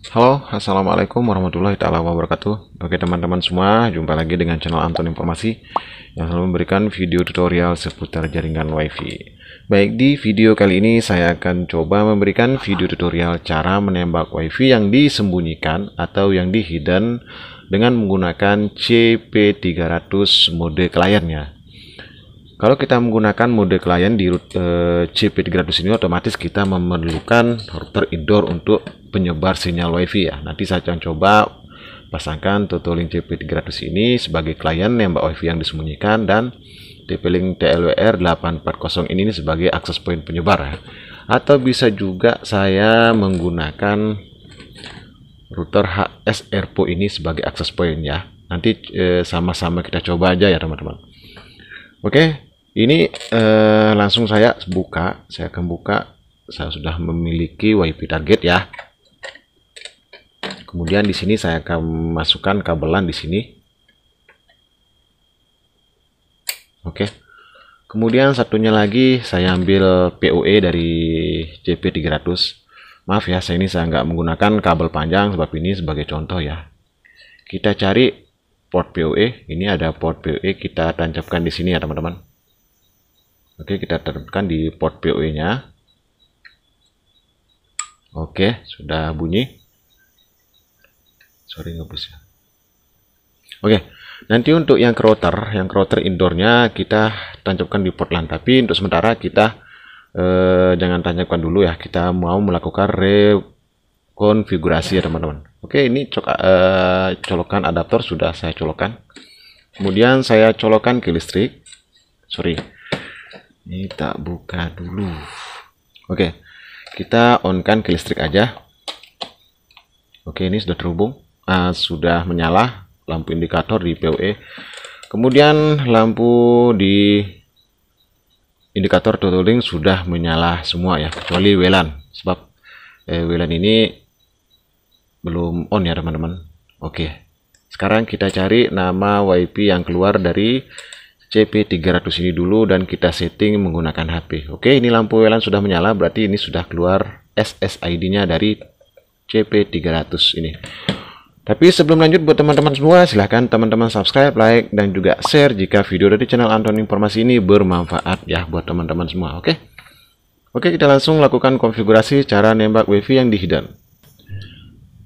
Halo, Assalamualaikum warahmatullahi taala wabarakatuh Oke teman-teman semua, jumpa lagi dengan channel Anton Informasi Yang selalu memberikan video tutorial seputar jaringan wifi Baik, di video kali ini saya akan coba memberikan video tutorial cara menembak wifi yang disembunyikan atau yang dihidden Dengan menggunakan CP300 mode kliennya kalau kita menggunakan mode klien di eh, CP300 ini otomatis kita memerlukan router indoor untuk penyebar sinyal WiFi ya. Nanti saya akan coba pasangkan Totolink CP300 ini sebagai klien yang mbak WiFi yang disembunyikan dan TP-Link TLWR 840 ini, sebagai akses point penyebar ya. Atau bisa juga saya menggunakan router HS Airpo ini sebagai akses point ya. Nanti eh, sama-sama eh, kita coba aja ya teman-teman. Oke, okay, ini eh, langsung saya buka saya akan buka saya sudah memiliki WiFi target ya kemudian di sini saya akan masukkan kabelan di sini oke kemudian satunya lagi saya ambil POE dari JP300 maaf ya saya ini saya nggak menggunakan kabel panjang sebab ini sebagai contoh ya kita cari port POE ini ada port POE kita tancapkan di sini ya teman-teman Oke, kita terbitkan di port PoE-nya. Oke, sudah bunyi. Sorry ngebus ya. Oke, nanti untuk yang ke router, yang ke router indoornya kita tancapkan di port LAN. Tapi untuk sementara kita eh, jangan tancapkan dulu ya. Kita mau melakukan rekonfigurasi ya teman-teman. Oke, ini co eh, colokan adaptor sudah saya colokan. Kemudian saya colokan ke listrik. Sorry, ini tak buka dulu oke kita on kan ke listrik aja oke ini sudah terhubung uh, sudah menyala lampu indikator di PoE kemudian lampu di indikator total sudah menyala semua ya kecuali WLAN sebab eh, WLAN ini belum on ya teman-teman oke sekarang kita cari nama WiFi yang keluar dari CP300 ini dulu dan kita setting menggunakan HP. Oke, ini lampu WLAN sudah menyala, berarti ini sudah keluar SSID-nya dari CP300 ini. Tapi sebelum lanjut buat teman-teman semua, silahkan teman-teman subscribe, like, dan juga share jika video dari channel Anton Informasi ini bermanfaat ya buat teman-teman semua, oke? Oke, kita langsung lakukan konfigurasi cara nembak wifi yang di hidden.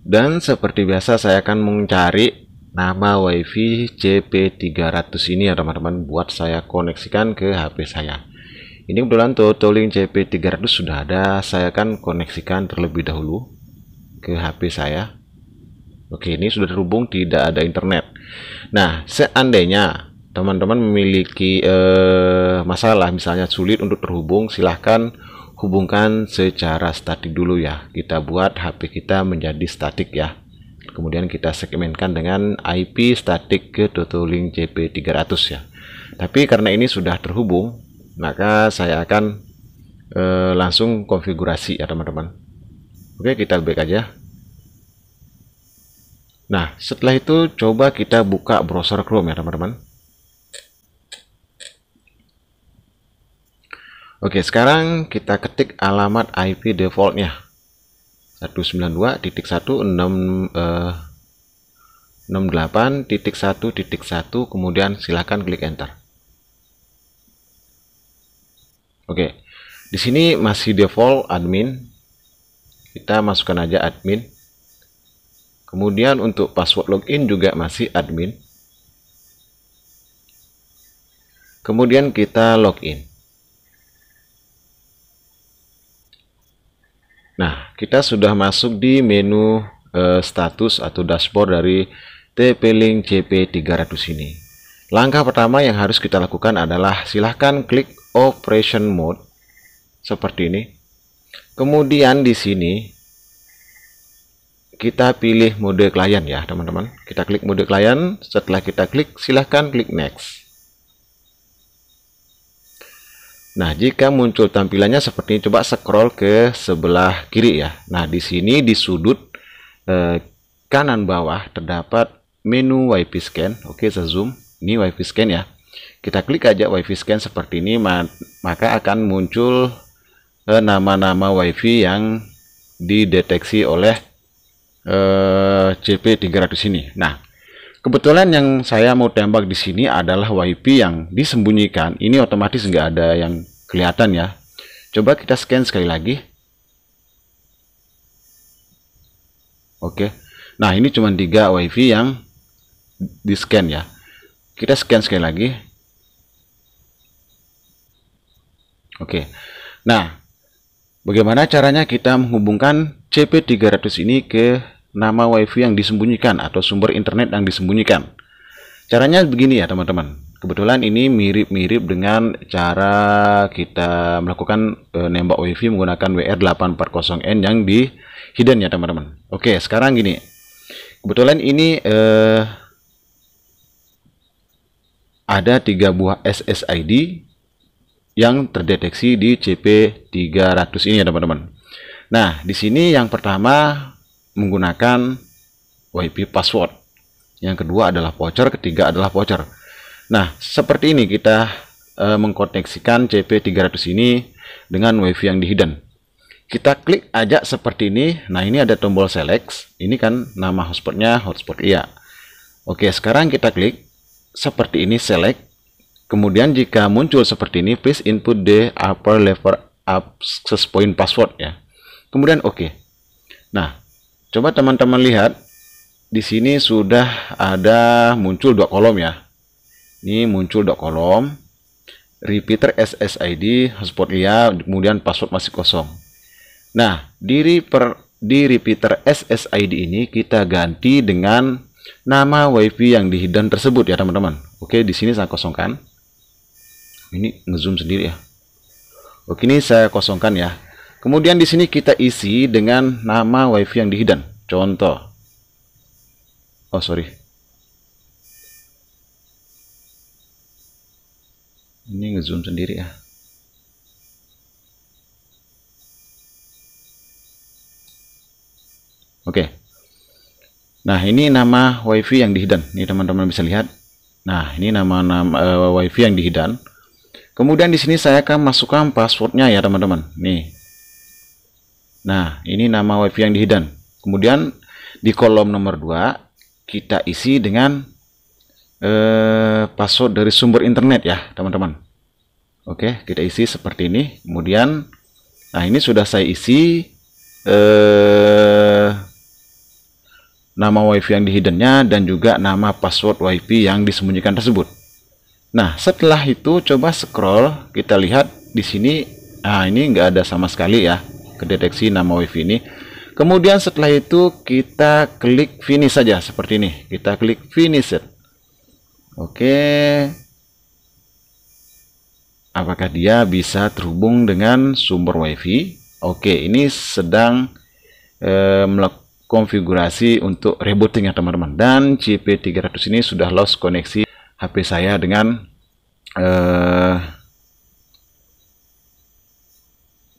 Dan seperti biasa saya akan mencari nama wifi CP300 ini ya teman-teman buat saya koneksikan ke HP saya ini kebetulan Toto Link CP300 sudah ada saya akan koneksikan terlebih dahulu ke HP saya oke ini sudah terhubung tidak ada internet nah seandainya teman-teman memiliki eh, masalah misalnya sulit untuk terhubung silahkan hubungkan secara statik dulu ya kita buat HP kita menjadi statik ya kemudian kita segmenkan dengan IP static ke link JP300 ya tapi karena ini sudah terhubung maka saya akan e, langsung konfigurasi ya teman-teman oke kita back aja nah setelah itu coba kita buka browser Chrome ya teman-teman oke sekarang kita ketik alamat IP defaultnya titik kemudian silakan klik enter oke di sini masih default admin kita masukkan aja admin kemudian untuk password login juga masih admin kemudian kita login Nah, kita sudah masuk di menu eh, status atau dashboard dari TP-Link CP300 ini. Langkah pertama yang harus kita lakukan adalah silahkan klik operation mode seperti ini. Kemudian di sini kita pilih mode klien ya, teman-teman. Kita klik mode klien, setelah kita klik silahkan klik next. Nah, jika muncul tampilannya seperti ini, coba scroll ke sebelah kiri ya. Nah, di sini di sudut eh, kanan bawah terdapat menu WiFi scan. Oke, saya zoom. Ini WiFi scan ya. Kita klik aja WiFi scan seperti ini, maka akan muncul eh, nama-nama eh, WiFi yang dideteksi oleh eh, CP300 ini. Nah, Kebetulan yang saya mau tembak di sini adalah WIP yang disembunyikan. Ini otomatis nggak ada yang kelihatan ya. Coba kita scan sekali lagi. Oke. Nah, ini cuma 3 WIP yang di-scan ya. Kita scan sekali lagi. Oke. Nah, bagaimana caranya kita menghubungkan CP300 ini ke nama wifi yang disembunyikan atau sumber internet yang disembunyikan. Caranya begini ya teman-teman. Kebetulan ini mirip-mirip dengan cara kita melakukan e, nembak wifi menggunakan WR840N yang di hidden ya teman-teman. Oke sekarang gini. Kebetulan ini e, ada tiga buah SSID yang terdeteksi di CP300 ini ya teman-teman. Nah, di sini yang pertama menggunakan wifi password. Yang kedua adalah voucher, ketiga adalah voucher. Nah, seperti ini kita e, mengkoneksikan CP300 ini dengan WiFi yang di hidden. Kita klik aja seperti ini. Nah, ini ada tombol select. Ini kan nama hotspotnya hotspot iya. Oke, sekarang kita klik seperti ini select. Kemudian jika muncul seperti ini, please input the upper level access point password ya. Kemudian oke. Okay. Nah, Coba teman-teman lihat, di sini sudah ada muncul dua kolom ya. Ini muncul dua kolom, repeater SSID, hotspot iya, kemudian password masih kosong. Nah, di, reper, di repeater SSID ini kita ganti dengan nama WiFi yang di hidden tersebut ya teman-teman. Oke, di sini saya kosongkan. Ini ngezoom sendiri ya. Oke, ini saya kosongkan ya. Kemudian di sini kita isi dengan nama wifi yang dihidden. Contoh. Oh, sorry. Ini ngezoom sendiri ya. Oke. Nah, ini nama wifi yang dihidden. Ini teman-teman bisa lihat. Nah, ini nama-nama uh, eh, wifi yang dihidden. Kemudian di sini saya akan masukkan passwordnya ya teman-teman. Nih, Nah, ini nama wifi yang dihidden. Kemudian di kolom nomor 2 kita isi dengan eh, password dari sumber internet ya, teman-teman. Oke, kita isi seperti ini. Kemudian nah ini sudah saya isi eh nama wifi yang dihiddennya dan juga nama password wifi yang disembunyikan tersebut. Nah, setelah itu coba scroll, kita lihat di sini, ah ini nggak ada sama sekali ya kedeteksi nama wifi ini kemudian setelah itu kita klik finish saja seperti ini kita klik finish it oke apakah dia bisa terhubung dengan sumber wifi oke ini sedang eh, melakukan konfigurasi untuk rebooting ya teman-teman dan CP300 ini sudah lost koneksi HP saya dengan eh,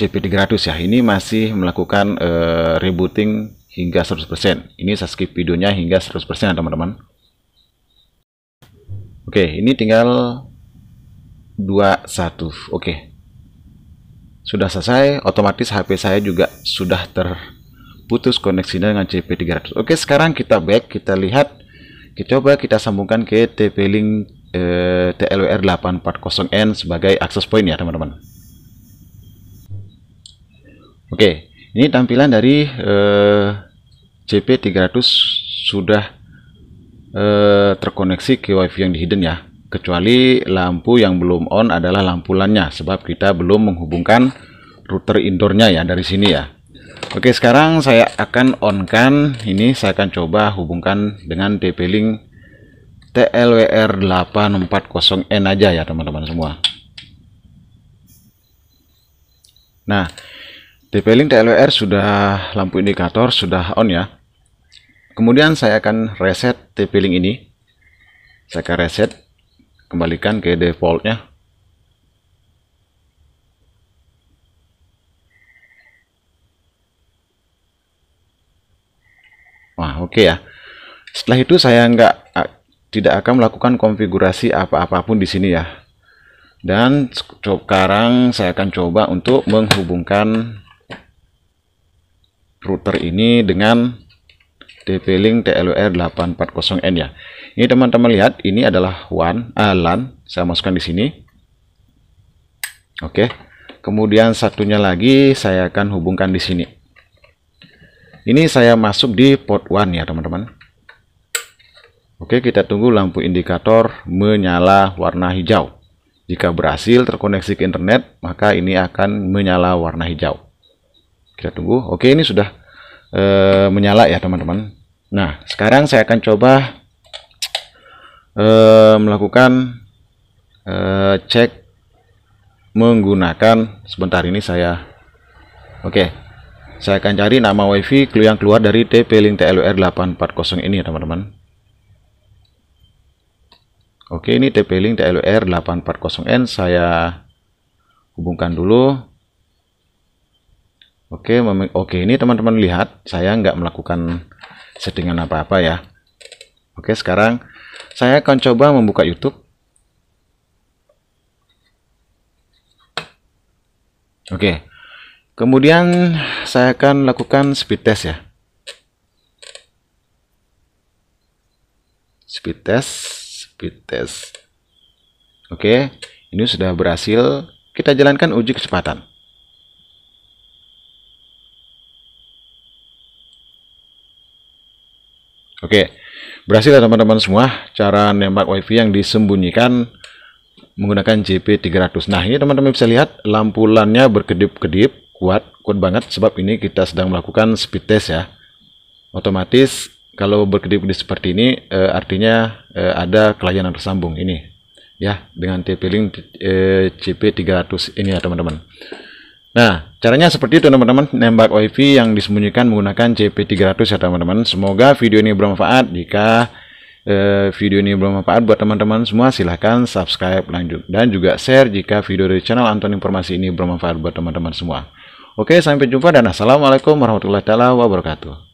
CP300 ya ini masih melakukan uh, rebooting hingga 100% ini saya skip videonya hingga 100% teman-teman oke ini tinggal 21 oke sudah selesai otomatis HP saya juga sudah terputus koneksinya dengan CP300 oke sekarang kita back kita lihat kita coba kita sambungkan ke TP-Link eh, TLWR 840N sebagai access point ya teman-teman Oke, ini tampilan dari CP eh, 300 sudah eh, terkoneksi ke WiFi yang di hidden ya. Kecuali lampu yang belum on adalah lampu lannya, sebab kita belum menghubungkan router indoornya ya dari sini ya. Oke, sekarang saya akan onkan Ini saya akan coba hubungkan dengan TP-Link TLWR840N aja ya teman-teman semua. Nah, tp link TLWR sudah lampu indikator sudah on ya. Kemudian saya akan reset TP-Link ini. Saya akan reset, kembalikan ke defaultnya. Wah, oke okay ya. Setelah itu saya nggak tidak akan melakukan konfigurasi apa-apapun di sini ya. Dan sekarang saya akan coba untuk menghubungkan router ini dengan TP-Link TLWR840N ya. Ini teman-teman lihat, ini adalah WAN, uh, LAN, saya masukkan di sini. Oke. Kemudian satunya lagi saya akan hubungkan di sini. Ini saya masuk di port 1 ya, teman-teman. Oke, kita tunggu lampu indikator menyala warna hijau. Jika berhasil terkoneksi ke internet, maka ini akan menyala warna hijau kita tunggu oke ini sudah e, menyala ya teman-teman nah sekarang saya akan coba e, melakukan e, cek menggunakan sebentar ini saya oke saya akan cari nama wifi yang keluar dari TP-Link TLWR840 ini ya teman-teman oke ini tp link TLR TLWR840N saya hubungkan dulu Oke, oke ini teman-teman lihat saya nggak melakukan settingan apa-apa ya. Oke, sekarang saya akan coba membuka YouTube. Oke, kemudian saya akan lakukan speed test ya. Speed test, speed test. Oke, ini sudah berhasil kita jalankan uji kecepatan. Oke, berhasil ya teman-teman semua cara nembak wifi yang disembunyikan menggunakan JP300. Nah, ini teman-teman bisa lihat lampu lan berkedip-kedip, kuat, kuat banget sebab ini kita sedang melakukan speed test ya. Otomatis kalau berkedip-kedip seperti ini e, artinya e, ada yang tersambung ini ya dengan TP-Link eh, JP300 ini ya teman-teman. Nah, caranya seperti itu teman-teman, nembak wifi yang disembunyikan menggunakan CP300 ya teman-teman. Semoga video ini bermanfaat. Jika eh, video ini bermanfaat buat teman-teman semua, silahkan subscribe, lanjut. Dan juga share jika video dari channel Anton Informasi ini bermanfaat buat teman-teman semua. Oke, sampai jumpa dan Assalamualaikum warahmatullahi wabarakatuh.